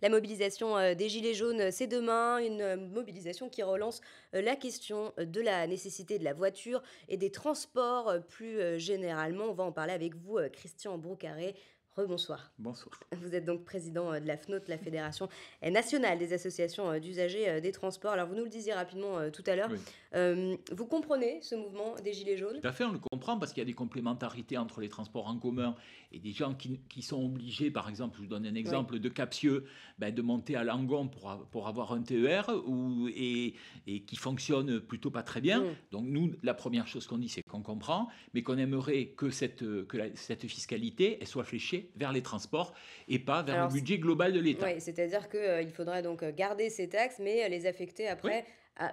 La mobilisation euh, des Gilets jaunes, euh, c'est demain, une euh, mobilisation qui relance la question de la nécessité de la voiture et des transports plus généralement. On va en parler avec vous, Christian Broucaré, Bonsoir. Bonsoir. Vous êtes donc président euh, de la FNOT, la Fédération nationale des associations euh, d'usagers euh, des transports. Alors vous nous le disiez rapidement tout à l'heure. vous comprenez ce mouvement des Gilets jaunes Tout à fait, on le comprend parce qu'il y a des complémentarités entre les transports en commun et des gens qui, sont obligés, par exemple, je vous donne un exemple de Capsieux, ben, de monter à Langon pour, avoir un TER ou, et, et qui fonctionne plutôt pas très bien. Mm. Donc nous, la première chose qu'on dit, c'est qu'on comprend, mais qu'on aimerait que cette, que cette fiscalité soit fléchée vers les transports et pas vers le budget global de l'État. Oui, c'est-à-dire qu'il euh, faudrait donc garder ces taxes, mais les affecter après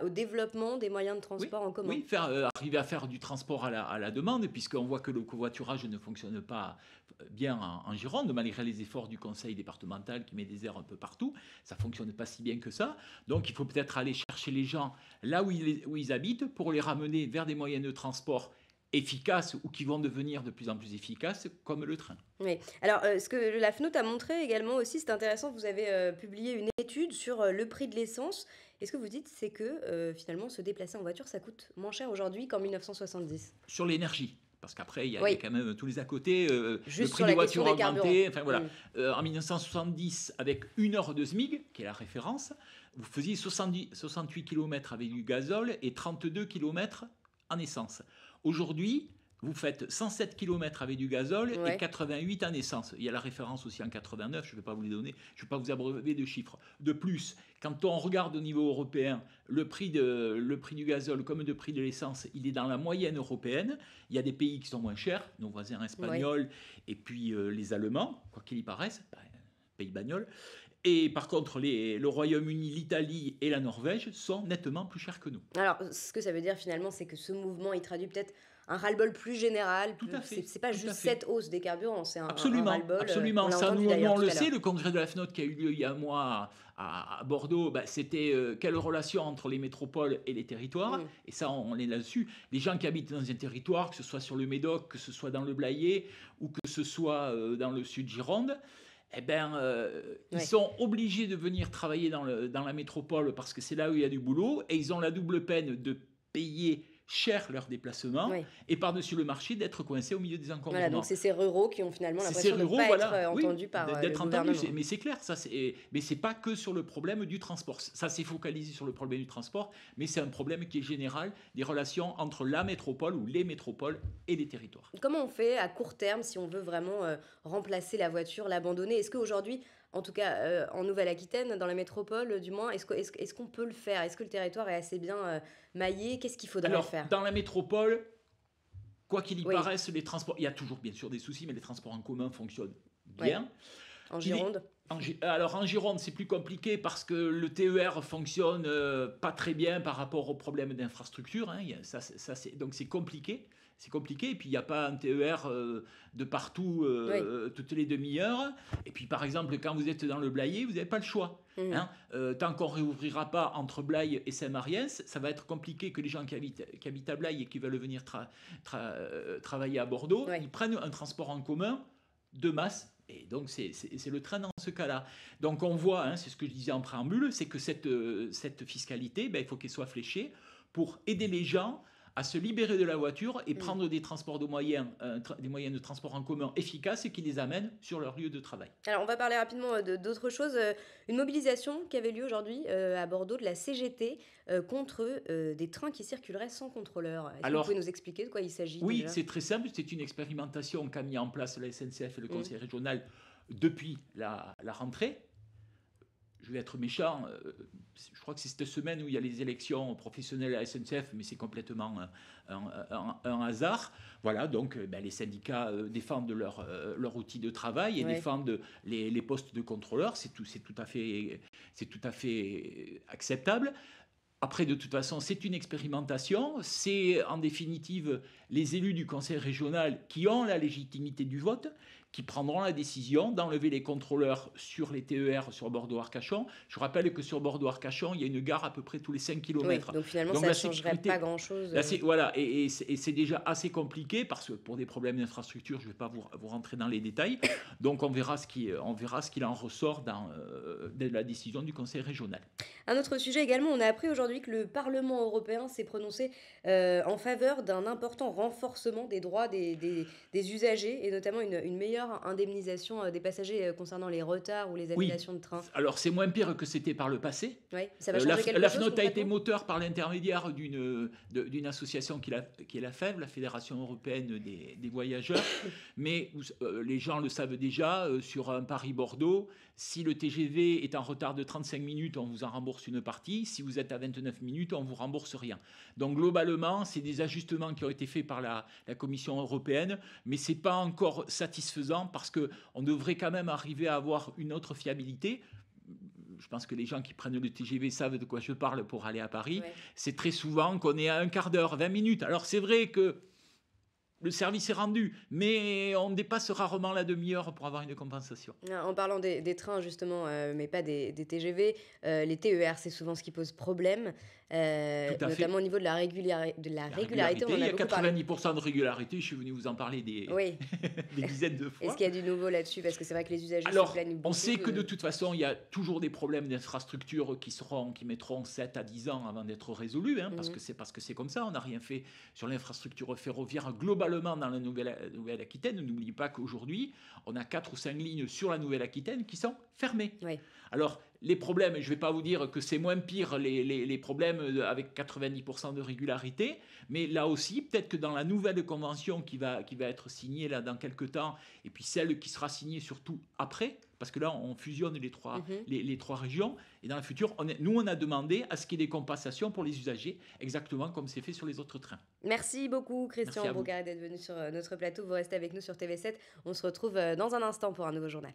au développement des moyens de transport en commun. Oui, faire, euh, arriver à faire du transport à la, à la demande, puisqu'on voit que le covoiturage ne fonctionne pas euh, bien en, Gironde, malgré les efforts du conseil départemental qui met des airs un peu partout. Ça ne fonctionne pas si bien que ça. Donc il faut peut-être aller chercher les gens là où ils, où ils habitent pour les ramener vers des moyens de transport efficaces ou qui vont devenir de plus en plus efficaces, comme le train. Oui. Alors, euh, ce que la FNOT a montré également aussi, c'est intéressant, vous avez euh, publié une étude sur euh, le prix de l'essence. Et ce que vous dites, c'est que finalement, se déplacer en voiture, ça coûte moins cher aujourd'hui qu'en 1970. Sur l'énergie parce qu'après, il y, a quand même tous les à côté, Juste le prix des voitures mm. en 1970, avec une heure de SMIG, qui est la référence, vous faisiez 70, 68 km avec du gazole et 32 km en essence. Aujourd'hui, vous faites 107 km avec du gazole et 88 en essence. Il y a la référence aussi en 89, je ne vais pas vous les donner, je ne vais pas vous abreuver de chiffres. De plus, quand on regarde au niveau européen, le prix, de, le prix du gazole comme le prix de l'essence, il est dans la moyenne européenne. Il y a des pays qui sont moins chers, nos voisins espagnols et puis euh, les Allemands, quoi qu'il y paraisse, ben, pays bagnole. Et par contre, les, le Royaume-Uni, l'Italie et la Norvège sont nettement plus chers que nous. Alors, ce que ça veut dire finalement, c'est que ce mouvement, il traduit peut-être un ras-le-bol plus général. tout à fait. C'est pas juste cette hausse des carburants, c'est un, ras-le-bol. Euh, absolument, ça nous, on, le sait. Le congrès de la FNOT qui a eu lieu il y a un mois à, Bordeaux, bah, c'était euh, quelle relation entre les métropoles et les territoires. Mm. Et ça, on, est là-dessus. Les gens qui habitent dans un territoire, que ce soit sur le Médoc, que ce soit dans le Blayet ou que ce soit euh, dans le sud Gironde, eh bien, euh, ils sont obligés de venir travailler dans, dans la métropole parce que c'est là où il y a du boulot et ils ont la double peine de payer cher leur déplacement et par-dessus le marché d'être coincé au milieu des encombrements. Voilà, donc c'est ces ruraux qui ont finalement l'impression de ne pas être euh, entendus par euh, d'être entendus, mais c'est clair, ça c'est mais c'est pas que sur le problème du transport. Ça s'est focalisé sur le problème du transport, mais c'est un problème qui est général des relations entre la métropole ou les métropoles et les territoires. Comment on fait à court terme si on veut vraiment euh, remplacer la voiture, l'abandonner Est-ce qu'aujourd'hui en tout cas euh, en Nouvelle-Aquitaine, dans la métropole du moins Est-ce, qu'on peut le faire Est-ce que le territoire est assez bien euh, maillé Qu'est-ce qu'il faudrait faire Dans la métropole, quoi qu'il y paraisse, les transports, il y a toujours bien sûr des soucis, mais les transports en commun fonctionnent bien. En Gironde Alors en Gironde, c'est plus compliqué parce que le TER fonctionne euh, pas très bien par rapport aux problèmes d'infrastructure. Hein. ça, donc c'est compliqué c'est compliqué. Et puis, il n'y a pas un TER euh, de partout euh, toutes les demi-heures. Et puis, par exemple, quand vous êtes dans le Blayais, vous n'avez pas le choix. Mmh. Hein. Euh, tant qu'on ne réouvrira pas entre Blaye et Saint-Mariens, ça va être compliqué que les gens qui habitent, qui habitent à Blaye et qui veulent venir travailler à Bordeaux, ils prennent un transport en commun de masse. Et donc, c'est le train dans ce cas-là. Donc, on voit, hein, c'est ce que je disais en préambule, c'est que cette, cette fiscalité, ben, il faut qu'elle soit fléchée pour aider les gens à se libérer de la voiture et mm. prendre des transports de moyens, euh, des moyens de transport en commun efficaces et qui les amènent sur leur lieu de travail. Alors on va parler rapidement euh, d'autres choses. Euh, une mobilisation qui avait lieu aujourd'hui à Bordeaux de la CGT contre des trains qui circuleraient sans contrôleur. Alors vous pouvez nous expliquer de quoi il s'agit Oui, c'est très simple. C'est une expérimentation qu'a mis en place la SNCF et le mm. Conseil régional depuis la, la rentrée je vais être méchant, je crois que c'est cette semaine où il y a les élections professionnelles à SNCF, mais c'est complètement hein, un, hasard. Voilà, donc euh, ben, les syndicats euh, défendent leur, euh, leur outil de travail et défendent les, postes de contrôleurs. C'est tout, tout, tout à fait acceptable. Après, de toute façon, c'est une expérimentation. C'est en définitive les élus du conseil régional qui ont la légitimité du vote, qui prendront la décision d'enlever les contrôleurs sur les TER sur Bordeaux-Arcachon. Je rappelle que sur Bordeaux-Arcachon, il y a une gare à peu près tous les 5 km. donc finalement, ça ne changerait pas grand-chose. Euh. Voilà, et, c'est déjà assez compliqué parce que pour des problèmes d'infrastructure, je ne vais pas vous, vous, rentrer dans les détails. Donc on verra ce qui, on verra ce qu'il en ressort dans, euh, la décision du Conseil régional. Un autre sujet également, on a appris aujourd'hui que le Parlement européen s'est prononcé euh, en faveur d'un important renforcement des droits des, des, usagers et notamment une, meilleure indemnisation euh, des passagers euh, concernant les retards ou les annulations de train. Alors c'est moins pire que c'était par le passé. Oui, ça va changer la, la FNOT a été moteur par l'intermédiaire d'une association qui, qui est la FEV, la Fédération européenne des, des voyageurs. Mais les gens le savent déjà, sur un Paris-Bordeaux, si le TGV est en retard de 35 minutes, on vous en rembourse une partie. Si vous êtes à 29 minutes, on vous rembourse rien. Donc globalement, c'est des ajustements qui ont été faits par la, Commission européenne, mais c'est pas encore satisfaisant parce qu'on devrait quand même arriver à avoir une autre fiabilité je pense que les gens qui prennent le TGV savent de quoi je parle pour aller à Paris, c'est très souvent qu'on est à un quart d'heure, 20 minutes. Alors c'est vrai que le service est rendu, mais on dépasse rarement la demi-heure pour avoir une compensation. En parlant des, trains, justement, euh, mais pas des, TGV, euh, les TER, c'est souvent ce qui pose problème, euh, notamment au niveau de la, de la, régularité. On il y a 90% de régularité, je suis venu vous en parler des, dizaines de fois. Est-ce qu'il y a du nouveau là-dessus Parce que c'est vrai que les usagers Alors, beaucoup. On sait que de toute façon, il y a toujours des problèmes d'infrastructure qui, seront, qui mettront 7 à 10 ans avant d'être résolus, hein, mhm. que c'est parce que c'est comme ça, on n'a rien fait sur l'infrastructure ferroviaire globale dans la euh, Nouvelle-Aquitaine. N'oubliez pas qu'aujourd'hui, on a quatre ou cinq lignes sur la Nouvelle-Aquitaine qui sont fermées. Alors, les problèmes, je ne vais pas vous dire que c'est moins pire les, problèmes avec 90% de régularité, mais là aussi, peut-être que dans la nouvelle convention qui va, qui va être signée là dans quelques temps, et puis celle qui sera signée surtout après, parce que là, on fusionne les trois, mhm. les, trois régions, et dans le futur, nous, on a demandé à ce qu'il y ait des compensations pour les usagers, exactement comme c'est fait sur les autres trains. Merci beaucoup, Christian Brocard, d'être venu sur euh, notre plateau. Vous restez avec nous sur TV7. On se retrouve euh, dans un instant pour un nouveau journal.